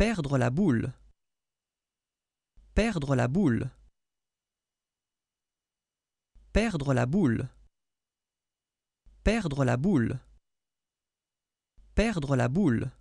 Perdre la boule. Perdre la boule. Perdre la boule. Perdre la boule. Perdre la boule.